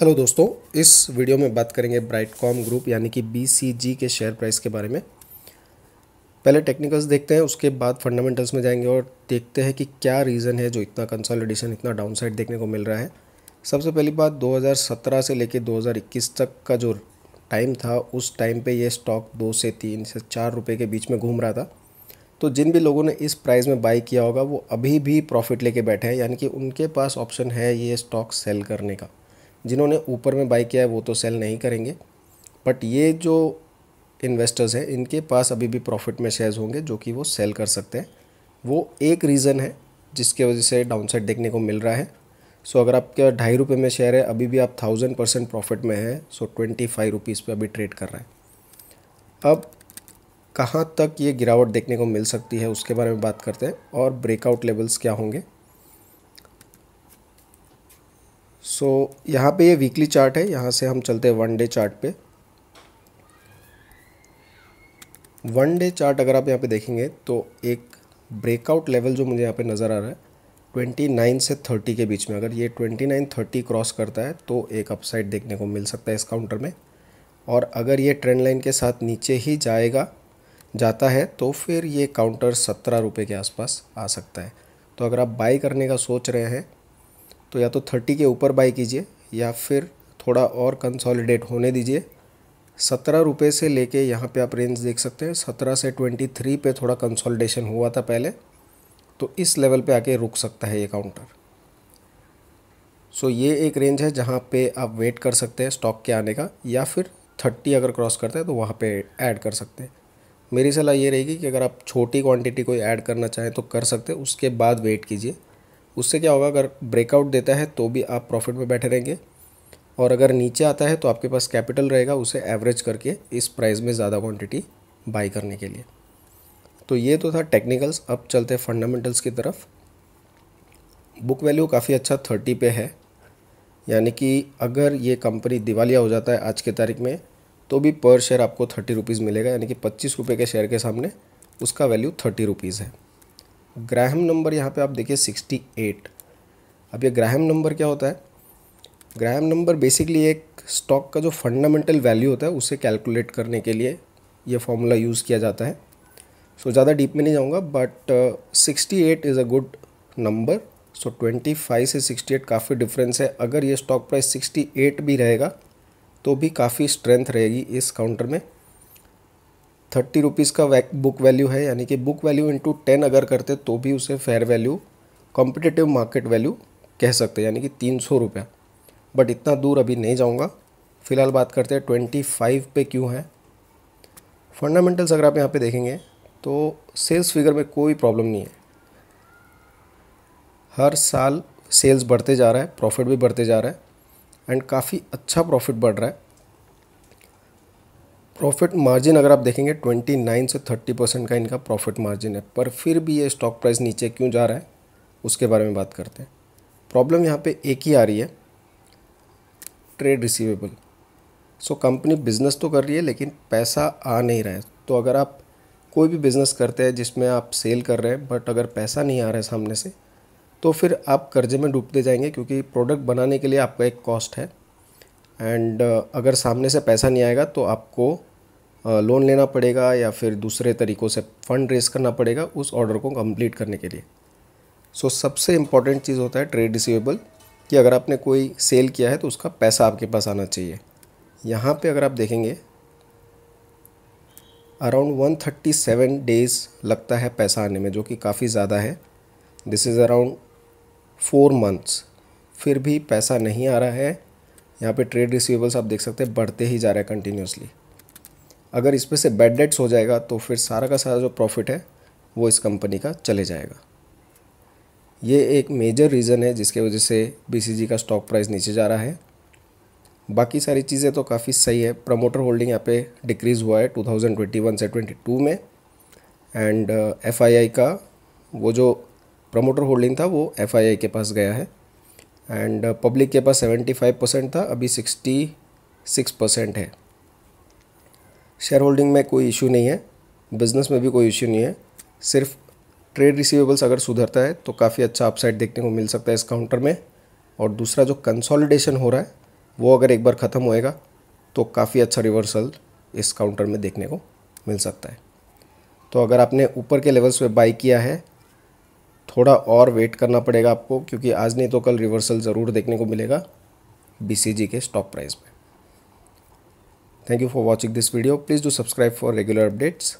hello दोस्तों इस video में बात करेंगे ब्राइटकॉम ग्रुप यानी कि बी के शेयर प्राइस के बारे में पहले टेक्निकल्स देखते हैं उसके बाद फंडामेंटल्स में जाएंगे और देखते हैं कि क्या रीज़न है जो इतना कंसोलिडेशन इतना डाउनसाइड देखने को मिल रहा है सबसे पहली बात 2017 से लेकर 2021 तक का जो टाइम था उस टाइम पे ये स्टॉक दो से तीन से चार रुपये के बीच में घूम रहा था तो जिन भी लोगों ने इस प्राइस में बाई किया होगा वो अभी भी प्रॉफिट लेके बैठे हैं यानी कि उनके पास ऑप्शन है ये स्टॉक सेल करने का जिन्होंने ऊपर में बाई किया है वो तो सेल नहीं करेंगे बट ये जो इन्वेस्टर्स हैं इनके पास अभी भी प्रॉफिट में शेयर्स होंगे जो कि वो सेल कर सकते हैं वो एक रीज़न है जिसके वजह से डाउनसाइड देखने को मिल रहा है सो so, अगर आपके ढाई रुपये में शेयर है अभी भी आप थाउजेंड परसेंट प्रॉफिट में हैं सो ट्वेंटी फाइव रुपीज़ पर अभी ट्रेड कर रहा है अब कहाँ तक ये गिरावट देखने को मिल सकती है उसके बारे में बात करते हैं और ब्रेकआउट लेवल्स क्या होंगे सो so, यहाँ पे ये वीकली चार्ट है यहाँ से हम चलते हैं वन डे चार्ट पे वन डे चार्ट अगर आप यहाँ पे देखेंगे तो एक ब्रेकआउट लेवल जो मुझे यहाँ पे नज़र आ रहा है ट्वेंटी नाइन से थर्टी के बीच में अगर ये ट्वेंटी नाइन थर्टी क्रॉस करता है तो एक अपसाइड देखने को मिल सकता है इस काउंटर में और अगर ये ट्रेंड लाइन के साथ नीचे ही जाएगा जाता है तो फिर ये काउंटर सत्रह रुपये के आसपास आ सकता है तो अगर आप बाई करने का सोच रहे हैं तो या तो थर्टी के ऊपर बाई कीजिए या फिर थोड़ा और कंसोलिडेट होने दीजिए सत्रह रुपये से लेके यहाँ पर आप रेंज देख सकते हैं सत्रह से ट्वेंटी थ्री पे थोड़ा कंसोलिडेशन हुआ था पहले तो इस लेवल पे आके रुक सकता है ये काउंटर सो ये एक रेंज है जहाँ पे आप वेट कर सकते हैं स्टॉक के आने का या फिर थर्टी अगर क्रॉस करता है तो वहाँ पे ऐड कर सकते हैं मेरी सलाह ये रहेगी कि अगर आप छोटी क्वान्टिटी कोई ऐड करना चाहें तो कर सकते हैं उसके बाद वेट कीजिए उससे क्या होगा अगर ब्रेकआउट देता है तो भी आप प्रॉफिट में बैठे रहेंगे और अगर नीचे आता है तो आपके पास कैपिटल रहेगा उसे एवरेज करके इस प्राइस में ज़्यादा क्वांटिटी बाई करने के लिए तो ये तो था टेक्निकल्स अब चलते फंडामेंटल्स की तरफ बुक वैल्यू काफ़ी अच्छा थर्टी पे है यानी कि अगर ये कंपनी दिवालिया हो जाता है आज के तारीख में तो भी पर शेयर आपको थर्टी रुपीज़ मिलेगा यानी कि पच्चीस रुपये के शेयर के सामने उसका वैल्यू थर्टी रुपीज़ है ग्राहम नंबर यहाँ पे आप देखिए 68 अब ये ग्राहम नंबर क्या होता है ग्राहम नंबर बेसिकली एक स्टॉक का जो फंडामेंटल वैल्यू होता है उसे कैलकुलेट करने के लिए ये फॉर्मूला यूज़ किया जाता है सो so, ज़्यादा डीप में नहीं जाऊँगा but uh, sixty eight is a good number so twenty five से सिक्सटी एट काफ़ी डिफरेंस है अगर ये स्टॉक प्राइस सिक्सटी एट भी रहेगा तो भी काफ़ी स्ट्रेंथ रहेगी इस काउंटर में थर्टी रुपीज़ का बुक वैल्यू है यानी कि बुक वैल्यू इंटू टेन अगर करते तो भी उसे fair value competitive market value कह सकते यानी कि तीन सौ रुपया बट इतना दूर अभी नहीं जाऊंगा फ़िलहाल बात करते हैं ट्वेंटी फाइव पे क्यों है फंडामेंटल्स अगर आप यहाँ पे देखेंगे तो सेल्स फिगर में कोई प्रॉब्लम नहीं है हर साल सेल्स बढ़ते जा रहा है प्रॉफिट भी बढ़ते जा रहा है एंड काफ़ी अच्छा प्रॉफिट बढ़ रहा है प्रॉफिट मार्जिन अगर आप देखेंगे 29 से 30 परसेंट का इनका प्रॉफिट मार्जिन है पर फिर भी ये स्टॉक प्राइस नीचे क्यों जा रहा है उसके बारे में बात करते हैं प्रॉब्लम यहाँ पे एक ही आ रही है trade receivable so company business तो कर रही है लेकिन पैसा आ नहीं रहा है तो अगर आप कोई भी बिज़नेस करते हैं जिसमें आप सेल कर रहे हैं बट अगर पैसा नहीं आ रहा है सामने से तो फिर आप कर्जे में डूबते जाएंगे क्योंकि प्रोडक्ट बनाने के लिए आपका एक कॉस्ट है एंड uh, अगर सामने से पैसा नहीं आएगा तो आपको लोन uh, लेना पड़ेगा या फिर दूसरे तरीक़ों से फ़ंड रेस करना पड़ेगा उस ऑर्डर को कंप्लीट करने के लिए सो so, सबसे इम्पॉर्टेंट चीज़ होता है ट्रेड रिसीवेबल कि अगर आपने कोई सेल किया है तो उसका पैसा आपके पास आना चाहिए यहाँ पे अगर आप देखेंगे अराउंड 137 डेज़ लगता है पैसा आने में जो कि काफ़ी ज़्यादा है this is around four months फिर भी पैसा नहीं आ रहा है यहाँ पे ट्रेड रिसीवेबल्स आप देख सकते हैं बढ़ते ही जा रहे हैं कंटिन्यूसली अगर इस पर से बैड डेट्स हो जाएगा तो फिर सारा का सारा जो प्रॉफिट है वो इस कंपनी का चले जाएगा ये एक मेजर रीज़न है जिसके वजह से बी का स्टॉक प्राइस नीचे जा रहा है बाकी सारी चीज़ें तो काफ़ी सही है प्रमोटर होल्डिंग यहाँ पे डिक्रीज़ हुआ है 2021 से 22 में एंड एफआईआई uh, का वो जो प्रमोटर होल्डिंग था वो एफआईआई के पास गया है एंड पब्लिक uh, के पास 75 परसेंट था अभी 66 परसेंट है शेयर होल्डिंग में कोई इशू नहीं है बिजनेस में भी कोई इशू नहीं है सिर्फ ट्रेड रिसीवेबल्स अगर सुधरता है तो काफ़ी अच्छा अपसाइड देखने को मिल सकता है इस काउंटर में और दूसरा जो कंसोलिडेशन हो रहा है वो अगर एक बार ख़त्म होएगा तो काफ़ी अच्छा रिवर्सल इस काउंटर में देखने को मिल सकता है तो अगर आपने ऊपर के लेवल्स पे बाई किया है थोड़ा और वेट करना पड़ेगा आपको क्योंकि आज नहीं तो कल रिवर्सल ज़रूर देखने को मिलेगा बी के स्टॉक प्राइस में thank you for watching this video please do subscribe for regular updates